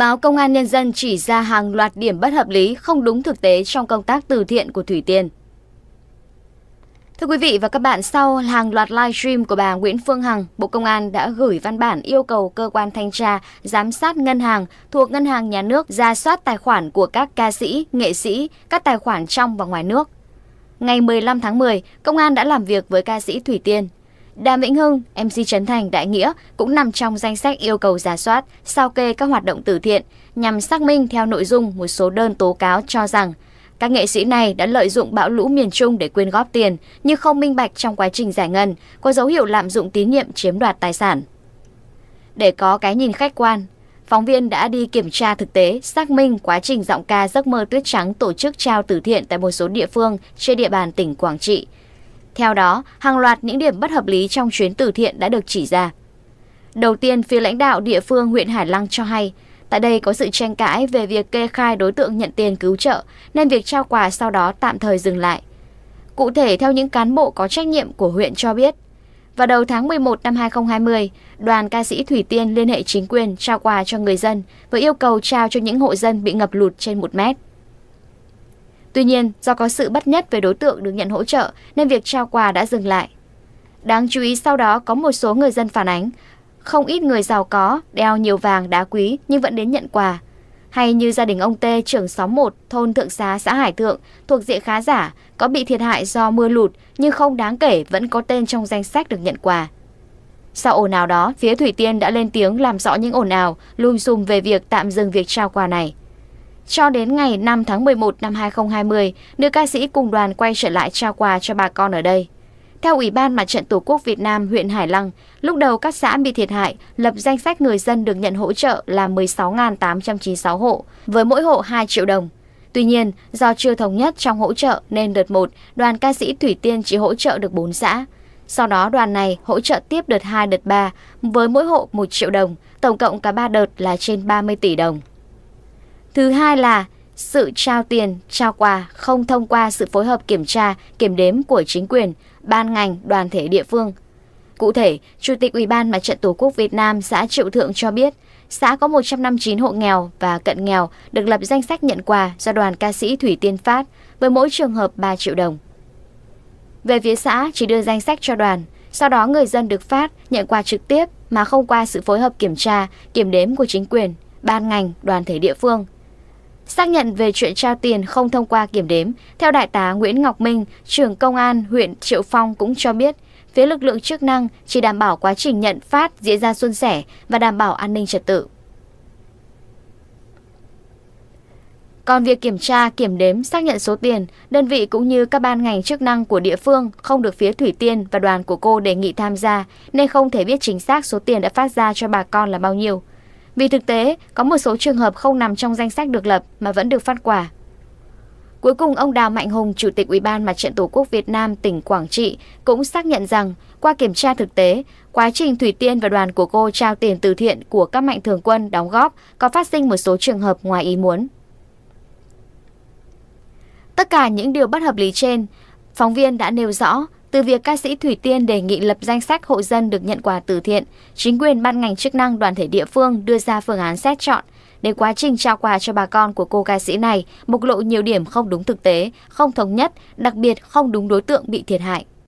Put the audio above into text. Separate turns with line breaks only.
Báo Công an Nhân dân chỉ ra hàng loạt điểm bất hợp lý không đúng thực tế trong công tác từ thiện của Thủy Tiên. Thưa quý vị và các bạn, sau hàng loạt livestream của bà Nguyễn Phương Hằng, Bộ Công an đã gửi văn bản yêu cầu cơ quan thanh tra, giám sát ngân hàng thuộc ngân hàng nhà nước ra soát tài khoản của các ca sĩ, nghệ sĩ, các tài khoản trong và ngoài nước. Ngày 15 tháng 10, công an đã làm việc với ca sĩ Thủy Tiên Đàm Vĩnh Hưng, MC Trấn Thành, Đại Nghĩa cũng nằm trong danh sách yêu cầu giả soát sao kê các hoạt động từ thiện nhằm xác minh theo nội dung một số đơn tố cáo cho rằng các nghệ sĩ này đã lợi dụng bão lũ miền Trung để quyên góp tiền nhưng không minh bạch trong quá trình giải ngân, có dấu hiệu lạm dụng tín nhiệm chiếm đoạt tài sản. Để có cái nhìn khách quan, phóng viên đã đi kiểm tra thực tế, xác minh quá trình giọng ca Giấc mơ tuyết trắng tổ chức trao từ thiện tại một số địa phương trên địa bàn tỉnh Quảng Trị – theo đó, hàng loạt những điểm bất hợp lý trong chuyến từ thiện đã được chỉ ra. Đầu tiên, phía lãnh đạo địa phương huyện Hải Lăng cho hay, tại đây có sự tranh cãi về việc kê khai đối tượng nhận tiền cứu trợ, nên việc trao quà sau đó tạm thời dừng lại. Cụ thể, theo những cán bộ có trách nhiệm của huyện cho biết, vào đầu tháng 11 năm 2020, đoàn ca sĩ Thủy Tiên liên hệ chính quyền trao quà cho người dân với yêu cầu trao cho những hộ dân bị ngập lụt trên 1 mét. Tuy nhiên, do có sự bất nhất về đối tượng được nhận hỗ trợ nên việc trao quà đã dừng lại. Đáng chú ý sau đó có một số người dân phản ánh, không ít người giàu có, đeo nhiều vàng đá quý nhưng vẫn đến nhận quà. Hay như gia đình ông T trưởng xóm 1, thôn Thượng Xá, xã Hải Thượng, thuộc diện khá giả, có bị thiệt hại do mưa lụt nhưng không đáng kể vẫn có tên trong danh sách được nhận quà. Sau ồn ào đó, phía Thủy Tiên đã lên tiếng làm rõ những ồn ào, lùm xùm về việc tạm dừng việc trao quà này. Cho đến ngày 5 tháng 11 năm 2020, nữ ca sĩ cùng đoàn quay trở lại trao quà cho bà con ở đây. Theo Ủy ban Mặt trận Tổ quốc Việt Nam huyện Hải Lăng, lúc đầu các xã bị thiệt hại lập danh sách người dân được nhận hỗ trợ là 16.896 hộ, với mỗi hộ 2 triệu đồng. Tuy nhiên, do chưa thống nhất trong hỗ trợ nên đợt 1, đoàn ca sĩ Thủy Tiên chỉ hỗ trợ được 4 xã. Sau đó đoàn này hỗ trợ tiếp đợt 2 đợt 3 với mỗi hộ 1 triệu đồng, tổng cộng cả 3 đợt là trên 30 tỷ đồng. Thứ hai là sự trao tiền, trao quà không thông qua sự phối hợp kiểm tra, kiểm đếm của chính quyền, ban ngành, đoàn thể địa phương. Cụ thể, Chủ tịch Ủy ban Mặt trận Tổ quốc Việt Nam xã Triệu Thượng cho biết, xã có 159 hộ nghèo và cận nghèo được lập danh sách nhận quà do đoàn ca sĩ Thủy Tiên phát với mỗi trường hợp 3 triệu đồng. Về phía xã chỉ đưa danh sách cho đoàn, sau đó người dân được phát nhận quà trực tiếp mà không qua sự phối hợp kiểm tra, kiểm đếm của chính quyền, ban ngành, đoàn thể địa phương – Xác nhận về chuyện trao tiền không thông qua kiểm đếm, theo Đại tá Nguyễn Ngọc Minh, trưởng công an huyện Triệu Phong cũng cho biết, phía lực lượng chức năng chỉ đảm bảo quá trình nhận phát diễn ra suôn sẻ và đảm bảo an ninh trật tự. Còn việc kiểm tra, kiểm đếm, xác nhận số tiền, đơn vị cũng như các ban ngành chức năng của địa phương không được phía Thủy Tiên và đoàn của cô đề nghị tham gia, nên không thể biết chính xác số tiền đã phát ra cho bà con là bao nhiêu. Vì thực tế, có một số trường hợp không nằm trong danh sách được lập mà vẫn được phát quà. Cuối cùng, ông Đào Mạnh Hùng, Chủ tịch Ủy ban Mặt trận Tổ quốc Việt Nam tỉnh Quảng Trị cũng xác nhận rằng, qua kiểm tra thực tế, quá trình Thủy Tiên và đoàn của cô trao tiền từ thiện của các mạnh thường quân đóng góp có phát sinh một số trường hợp ngoài ý muốn. Tất cả những điều bất hợp lý trên, phóng viên đã nêu rõ từ việc ca sĩ Thủy Tiên đề nghị lập danh sách hộ dân được nhận quà từ thiện, chính quyền ban ngành chức năng đoàn thể địa phương đưa ra phương án xét chọn. Để quá trình trao quà cho bà con của cô ca sĩ này bộc lộ nhiều điểm không đúng thực tế, không thống nhất, đặc biệt không đúng đối tượng bị thiệt hại.